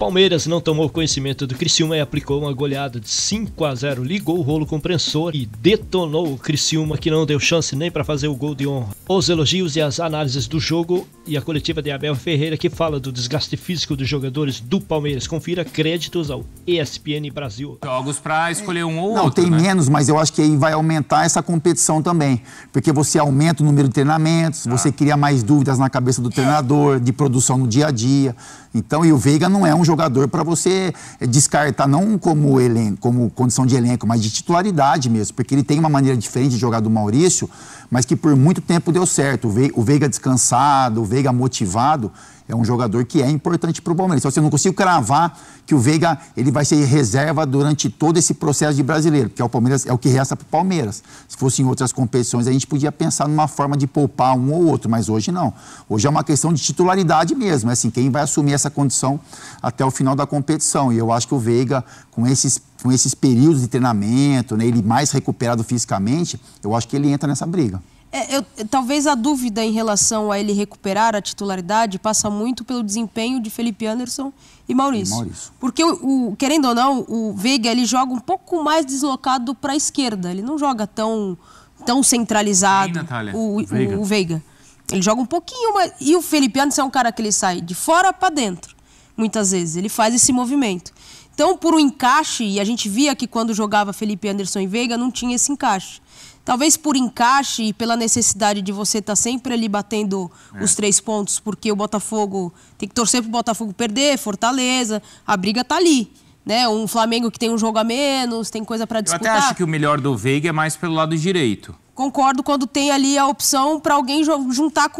Palmeiras não tomou conhecimento do Criciúma e aplicou uma goleada de 5 a 0. Ligou o rolo compressor e detonou o Criciúma, que não deu chance nem para fazer o gol de honra. Os elogios e as análises do jogo e a coletiva de Abel Ferreira, que fala do desgaste físico dos jogadores do Palmeiras. Confira créditos ao ESPN Brasil. Jogos para escolher um ou não, outro. Não, tem né? menos, mas eu acho que aí vai aumentar essa competição também. Porque você aumenta o número de treinamentos, ah. você tá. cria mais dúvidas na cabeça do treinador, de produção no dia a dia. Então, e o Veiga não é um jogador para você descartar, não como elenco, como condição de elenco, mas de titularidade mesmo, porque ele tem uma maneira diferente de jogar do Maurício, mas que por muito tempo deu certo. O Veiga descansado, o Veiga motivado é um jogador que é importante para o Palmeiras. Então, assim, eu não consigo cravar que o Veiga ele vai ser reserva durante todo esse processo de brasileiro, porque é o Palmeiras é o que resta para o Palmeiras. Se fosse em outras competições, a gente podia pensar numa forma de poupar um ou outro, mas hoje não. Hoje é uma questão de titularidade mesmo, é assim, quem vai assumir essa condição até o final da competição. E eu acho que o Veiga, com esses com esses períodos de treinamento, né, ele mais recuperado fisicamente, eu acho que ele entra nessa briga. É, eu, talvez a dúvida em relação a ele recuperar a titularidade passa muito pelo desempenho de Felipe Anderson e Maurício. E Maurício. Porque, o, o, querendo ou não, o Veiga ele joga um pouco mais deslocado para a esquerda. Ele não joga tão, tão centralizado Sim, o, Veiga. o, Veiga. Ele joga um pouquinho mais. E o Felipe Anderson é um cara que ele sai de fora para dentro, muitas vezes. Ele faz esse movimento. Então, por um encaixe, e a gente via que quando jogava Felipe Anderson e Veiga, não tinha esse encaixe talvez por encaixe e pela necessidade de você estar tá sempre ali batendo é. os três pontos, porque o Botafogo tem que torcer para o Botafogo perder, Fortaleza, a briga está ali. Né? Um Flamengo que tem um jogo a menos, tem coisa para disputar. Eu até acho que o melhor do Veiga é mais pelo lado direito. Concordo quando tem ali a opção para alguém juntar com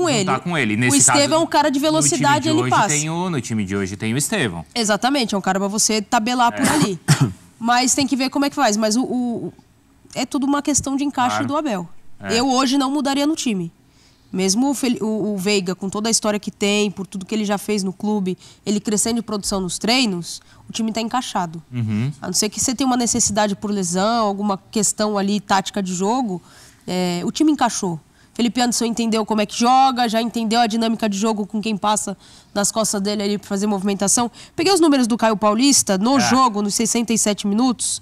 juntar ele. Juntar com ele. Nesse o Estevão é um cara de velocidade, no time de ele hoje passa. Tem o, no time de hoje tem o Estevão. Exatamente, é um cara para você tabelar é. por ali. Mas tem que ver como é que faz. Mas o, o é tudo uma questão de encaixe claro. do Abel. É. Eu hoje não mudaria no time. Mesmo o, o, Veiga, com toda a história que tem, por tudo que ele já fez no clube, ele crescendo de produção nos treinos, o time está encaixado. Uhum. A não ser que você tenha uma necessidade por lesão, alguma questão ali tática de jogo, é, o time encaixou. Felipe Anderson entendeu como é que joga, já entendeu a dinâmica de jogo com quem passa nas costas dele ali para fazer movimentação. Peguei os números do Caio Paulista no é. jogo, nos 67 minutos.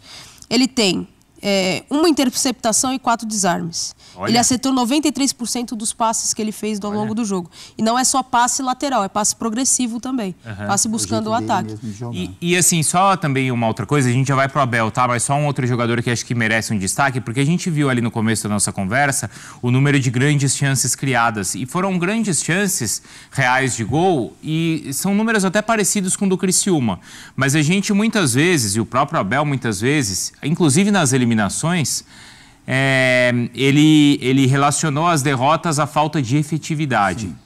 Ele tem é, uma interceptação e quatro desarmes. Olha. Ele acertou 93% dos passes que ele fez ao Olha. longo do jogo. E não é só passe lateral, é passe progressivo também. Uhum. Passe buscando o, ataque. E, e, assim, só também uma outra coisa, a gente já vai pro Abel, tá? Mas só um outro jogador que acho que merece um destaque, porque a gente viu ali no começo da nossa conversa o número de grandes chances criadas. E foram grandes chances reais de gol, e são números até parecidos com o do Criciúma. Mas a gente muitas vezes, e o próprio Abel muitas vezes, inclusive nas eliminatórias, eliminações, é, ele, ele relacionou as derrotas à falta de efetividade. Sim.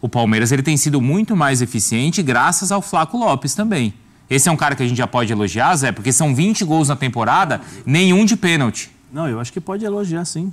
O Palmeiras ele tem sido muito mais eficiente graças ao Flaco Lopes também. Esse é um cara que a gente já pode elogiar, Zé, porque são 20 gols na temporada, nenhum de pênalti. Não, eu acho que pode elogiar sim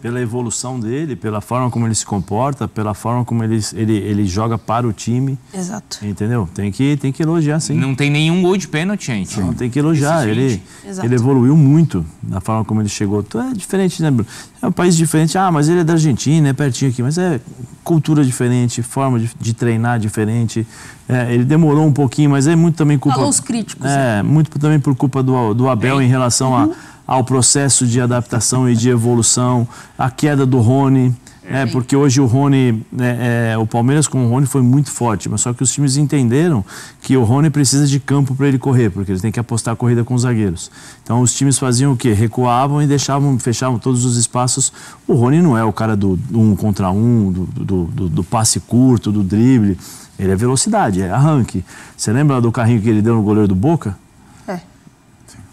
pela evolução dele, pela forma como ele se comporta, pela forma como ele, ele, ele joga para o time. Exato. Entendeu? Tem que, tem que elogiar, sim. Não tem nenhum gol de pênalti, gente. Não, tem que elogiar. É ele, ele evoluiu muito na forma como ele chegou. é diferente, né, Bruno? É um país diferente. Ah, mas ele é da Argentina, é pertinho aqui. Mas é cultura diferente, forma de, de treinar diferente. É, ele demorou um pouquinho, mas é muito também culpa... Falou os críticos. É, né? muito também por culpa do, do Abel é. em relação uhum. a ao processo de adaptação e de evolução, a queda do Rony. É, porque hoje o Rony, né, é, o Palmeiras com o Rony foi muito forte, mas só que os times entenderam que o Rony precisa de campo para ele correr, porque ele tem que apostar a corrida com os zagueiros. Então os times faziam o quê? Recuavam e deixavam, fechavam todos os espaços. O Rony não é o cara do, do um contra um, do, do, do, do passe curto, do drible. Ele é velocidade, é arranque. Você lembra do carrinho que ele deu no goleiro do Boca?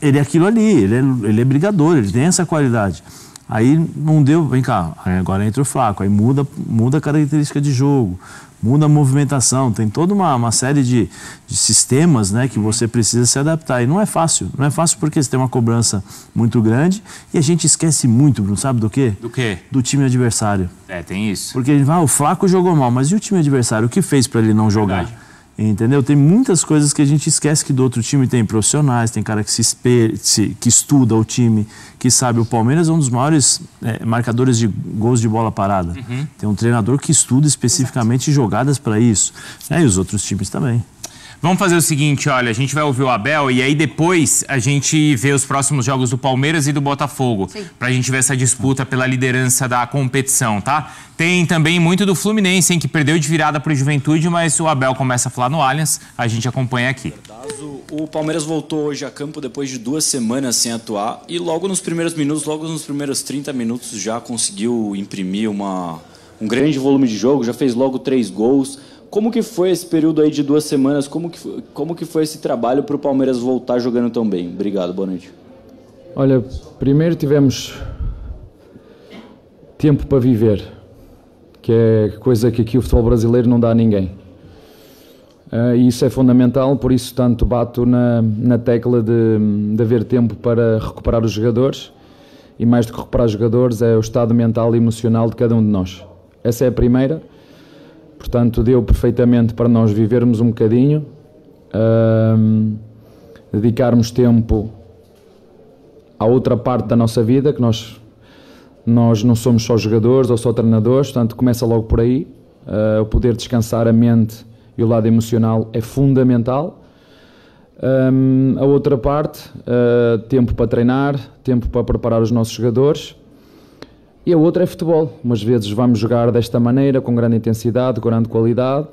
ele é aquilo ali, ele é, ele é brigador, ele tem essa qualidade. Aí não deu, vem cá, agora entra o Flaco, aí muda, muda a característica de jogo, muda a movimentação, tem toda uma, uma série de, de sistemas né, que você precisa se adaptar. E não é fácil, não é fácil porque você tem uma cobrança muito grande e a gente esquece muito, Bruno, sabe do quê? Do quê? Do time adversário. É, tem isso. Porque a gente vai, ah, o Flaco jogou mal, mas e o time adversário? O que fez para ele não jogar? Verdade. Entendeu? Tem muitas coisas que a gente esquece que do outro time tem profissionais, tem cara que se, que estuda o time, que sabe. O Palmeiras é um dos maiores é, marcadores de gols de bola parada. Uhum. Tem um treinador que estuda especificamente Exato. jogadas para isso. É, e os outros times também. Vamos fazer o seguinte, olha, a gente vai ouvir o Abel e aí depois a gente vê os próximos jogos do Palmeiras e do Botafogo, para a gente ver essa disputa pela liderança da competição, tá? Tem também muito do Fluminense, hein, que perdeu de virada para o Juventude, mas o Abel começa a falar no Allianz, a gente acompanha aqui. O Palmeiras voltou hoje a campo depois de duas semanas sem atuar e logo nos primeiros minutos, logo nos primeiros 30 minutos já conseguiu imprimir uma, um grande volume de jogo, já fez logo três gols, como que foi esse período aí de duas semanas? Como que, foi, como que foi esse trabalho para o Palmeiras voltar jogando tão bem? Obrigado, boa noite. Olha, primeiro tivemos tempo para viver, que é coisa que aqui o futebol brasileiro não dá a ninguém. Uh, e isso é fundamental, por isso tanto bato na, na tecla de, de haver tempo para recuperar os jogadores, e mais do que recuperar os jogadores, é o estado mental e emocional de cada um de nós. Essa é a primeira. Portanto, deu perfeitamente para nós vivermos um bocadinho, um, dedicarmos tempo à outra parte da nossa vida, que nós, nós não somos só jogadores ou só treinadores, portanto, começa logo por aí. Uh, o poder descansar a mente e o lado emocional é fundamental. Um, a outra parte, uh, tempo para treinar, tempo para preparar os nossos jogadores e a outra é futebol. Umas vezes vamos jogar desta maneira, com grande intensidade, com grande qualidade.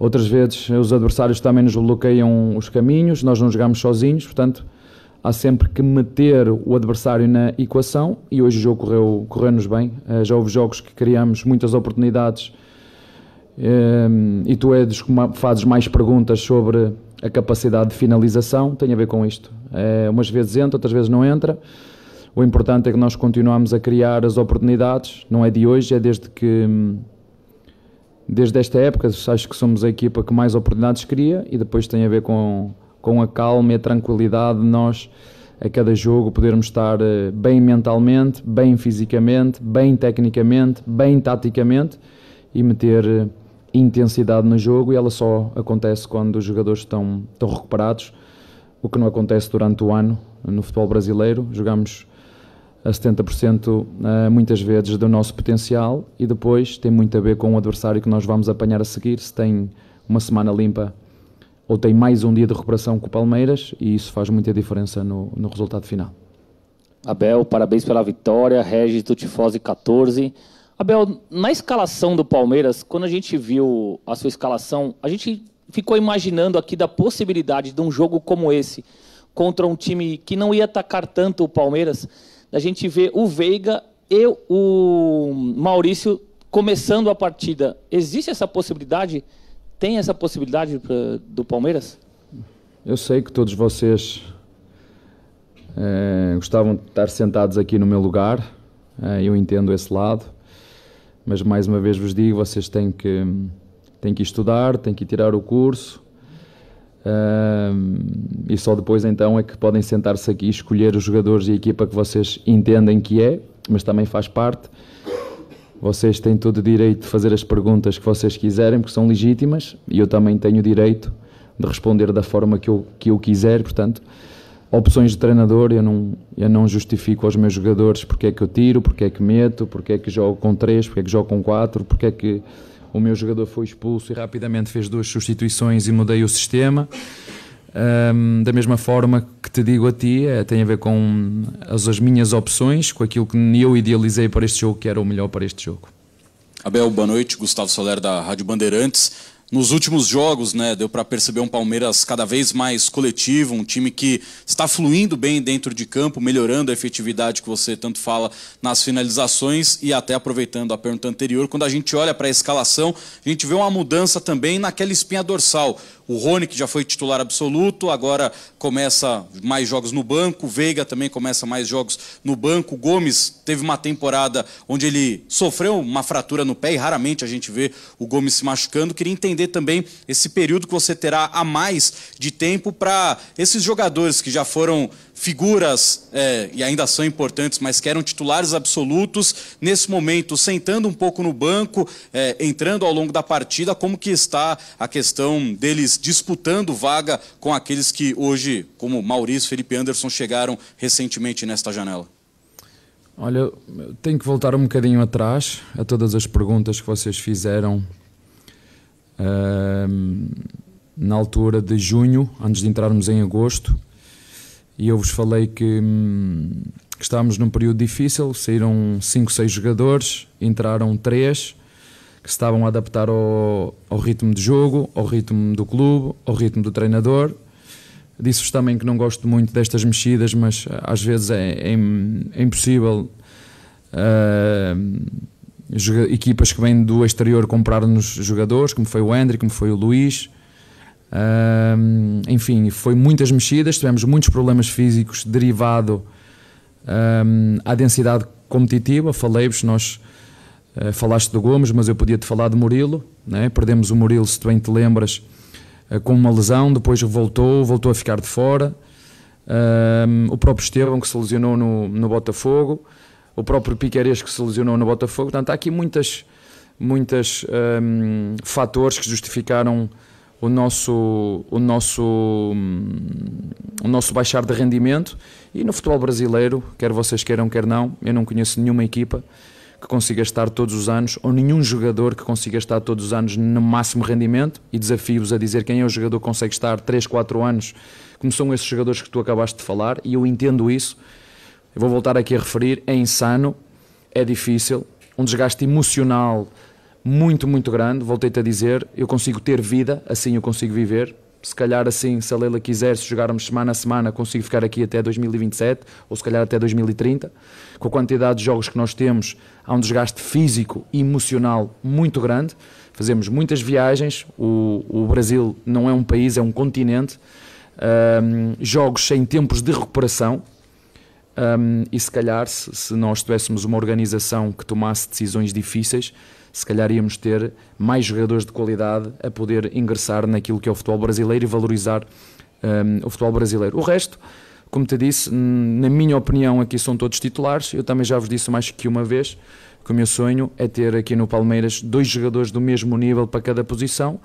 Outras vezes os adversários também nos bloqueiam os caminhos, nós não jogamos sozinhos, portanto há sempre que meter o adversário na equação e hoje o jogo correu, correu-nos bem. Eh, já houve jogos que criamos muitas oportunidades eh, e tu é dos que fazes mais perguntas sobre a capacidade de finalização, tem a ver com isto. Eh, umas vezes entra, outras vezes não entra. O importante é que nós continuamos a criar as oportunidades, não é de hoje, é desde que desde esta época, acho que somos a equipa que mais oportunidades cria e depois tem a ver com, com a calma e a tranquilidade de nós a cada jogo podermos estar eh, bem mentalmente, bem fisicamente, bem tecnicamente, bem taticamente e meter eh, intensidade no jogo e ela só acontece quando os jogadores estão, estão recuperados, o que não acontece durante o ano no futebol brasileiro. Jogamos a 70% ah, muitas vezes do nosso potencial e depois tem muito a ver com o adversário que nós vamos apanhar a seguir, se tem uma semana limpa ou tem mais um dia de recuperação com o Palmeiras e isso faz muita diferença no, no resultado final. Abel, parabéns pela vitória, Regis do Tifose 14. Abel, na escalação do Palmeiras, quando a gente viu a sua escalação, a gente ficou imaginando aqui da possibilidade de um jogo como esse contra um time que não ia atacar tanto o Palmeiras a gente vê o Veiga e o Maurício começando a partida. Existe essa possibilidade? Tem essa possibilidade do Palmeiras? Eu sei que todos vocês é, gostavam de estar sentados aqui no meu lugar. É, eu entendo esse lado. Mas mais uma vez vos digo, vocês têm que, têm que estudar, têm que tirar o curso Uh, e só depois então é que podem sentar-se aqui, escolher os jogadores e a equipa que vocês entendem que é, mas também faz parte. Vocês têm todo o direito de fazer as perguntas que vocês quiserem, porque são legítimas, e eu também tenho o direito de responder da forma que eu, que eu quiser, portanto, opções de treinador, eu não, eu não justifico aos meus jogadores porque é que eu tiro, porque é que meto, porque é que jogo com 3, porque é que jogo com 4, porque é que o meu jogador foi expulso e rapidamente fez duas substituições e mudei o sistema. Um, da mesma forma que te digo a ti, é, tem a ver com as, as, minhas opções, com aquilo que eu idealizei para este jogo, que era o melhor para este jogo. Abel, boa noite. Gustavo Soler, da Rádio Bandeirantes. Nos últimos jogos, né, deu para perceber um Palmeiras cada vez mais coletivo, um time que está fluindo bem dentro de campo, melhorando a efetividade que você tanto fala nas finalizações e até aproveitando a pergunta anterior, quando a gente olha para a escalação, a gente vê uma mudança também naquela espinha dorsal. O Rony, que já foi titular absoluto, agora começa mais jogos no banco. O Veiga também começa mais jogos no banco. O Gomes teve uma temporada onde ele sofreu uma fratura no pé e raramente a gente vê o Gomes se machucando. Queria entender entender também esse período que você terá a mais de tempo para esses jogadores que já foram figuras é, e ainda são importantes, mas que eram titulares absolutos, nesse momento sentando um pouco no banco, é, entrando ao longo da partida, como que está a questão deles disputando vaga com aqueles que hoje, como Maurício, Felipe Anderson, chegaram recentemente nesta janela? Olha, tenho que voltar um bocadinho atrás a todas as perguntas que vocês fizeram na altura de junho, antes de entrarmos em agosto, e eu vos falei que, hum, que estávamos num período difícil, saíram 5, 6 jogadores, entraram 3 que se estavam a adaptar ao, ao, ritmo de jogo, ao ritmo do clube, ao ritmo do treinador. Disse-vos também que não gosto muito destas mexidas, mas eh, às vezes é, é, é impossível uh, equipas que vêm do exterior comprar-nos jogadores, como foi o André, como foi o Luís. Um, enfim, foi muitas mexidas, tivemos muitos problemas físicos derivado um, à densidade competitiva. Falei-vos, nós uh, falaste do Gomes, mas eu podia te falar de Murilo. Né? Perdemos o Murilo, se tu bem te lembras, uh, com uma lesão, depois voltou, voltou a ficar de fora. Um, o próprio Estevão, que se lesionou no, no Botafogo o próprio Piqueires que se lesionou no Botafogo. Portanto, há aqui muitas, muitas um, fatores que justificaram o nosso, o nosso, hum, o nosso baixar de rendimento. E no futebol brasileiro, quer vocês queiram, quer não, eu não conheço nenhuma equipa que consiga estar todos os anos, ou nenhum jogador que consiga estar todos os anos no máximo rendimento, e desafio-vos a dizer quem é o jogador que consegue estar 3, 4 anos, como são esses jogadores que tu acabaste de falar, e eu entendo isso, eu vou voltar aqui a referir, é insano, é difícil, um desgaste emocional muito, muito grande. Voltei-te a dizer, eu consigo ter vida, assim eu consigo viver. Se calhar assim, se a Leila quiser, se jogarmos semana a semana, consigo ficar aqui até 2027, ou se calhar até 2030. Com a quantidade de jogos que nós temos, há um desgaste físico e emocional muito grande. Fazemos muitas viagens, o, o Brasil não é um país, é um continente. Um, jogos sem tempos de recuperação, um, e se calhar, se, se, nós tivéssemos uma organização que tomasse decisões difíceis, se calhar íamos ter mais jogadores de qualidade a poder ingressar naquilo que é o futebol brasileiro e valorizar um, o futebol brasileiro. O resto, como te disse, na minha opinião, aqui são todos titulares. Eu também já vos disse mais que uma vez que o meu sonho é ter aqui no Palmeiras dois jogadores do mesmo nível para cada posição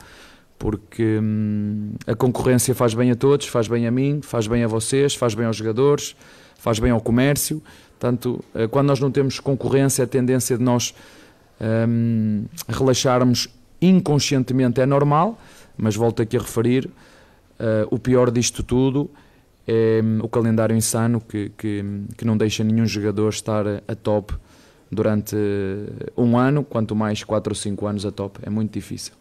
porque hum, a concorrência faz bem a todos, faz bem a mim, faz bem a vocês, faz bem aos jogadores, faz bem ao comércio. Portanto, eh, quando nós não temos concorrência, a tendência de nós hum, relaxarmos inconscientemente é normal, mas volto aqui a referir: uh, o pior disto tudo é hum, o calendário insano que, que, hum, que, não deixa nenhum jogador estar a, top durante eh, um ano, quanto mais 4 ou 5 anos a top. É muito difícil.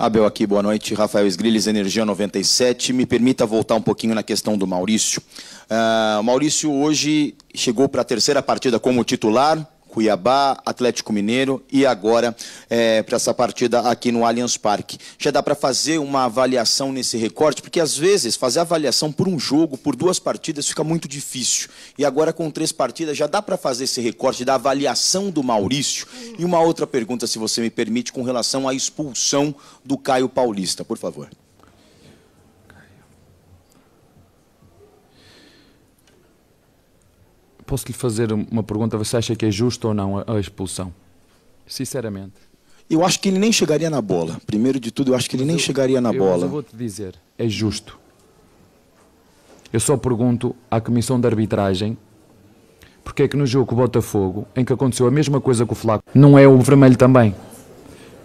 Abel aqui, boa noite. Rafael Esgrilles, Energia 97. Me permita voltar um pouquinho na questão do Maurício. Uh, Maurício hoje chegou para a terceira partida como titular, Cuiabá, Atlético Mineiro e agora é, para essa partida aqui no Allianz Parque. Já dá para fazer uma avaliação nesse recorte, porque às vezes fazer avaliação por um jogo, por duas partidas, fica muito difícil. E agora com três partidas já dá para fazer esse recorte da avaliação do Maurício. E uma outra pergunta, se você me permite, com relação à expulsão do Caio Paulista, por favor. posso lhe fazer uma pergunta? Você acha que é justo ou não a, a expulsão? Sinceramente. Eu acho que ele nem chegaria na bola. Primeiro de tudo, eu acho que ele mas nem eu, chegaria na eu, bola. Mas eu vou te dizer, é justo. Eu só pergunto à comissão de arbitragem porque é que no jogo Botafogo, em que aconteceu a mesma coisa com o Flaco, não é o vermelho também.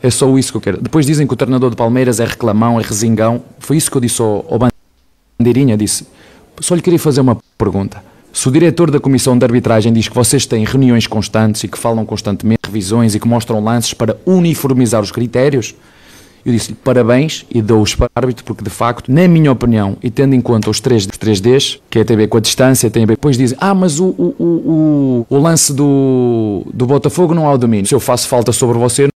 É só isso que eu quero. Depois dizem que o treinador de Palmeiras é reclamão, é resingão. Foi isso que eu disse ao, ao Bandeirinha. Disse, só lhe queria fazer uma pergunta. Se o diretor da comissão de arbitragem diz que vocês têm reuniões constantes e que falam constantemente, revisões e que mostram lances para uniformizar os critérios, eu disse-lhe parabéns e dou-os para o árbitro, porque de facto, na minha opinião, e tendo em conta os 3, 3Ds, que é tem a ver com a distância, tem a ver. Depois dizem, ah, mas o, o, o, o lance do, do Botafogo não há o domínio. Se eu faço falta sobre você,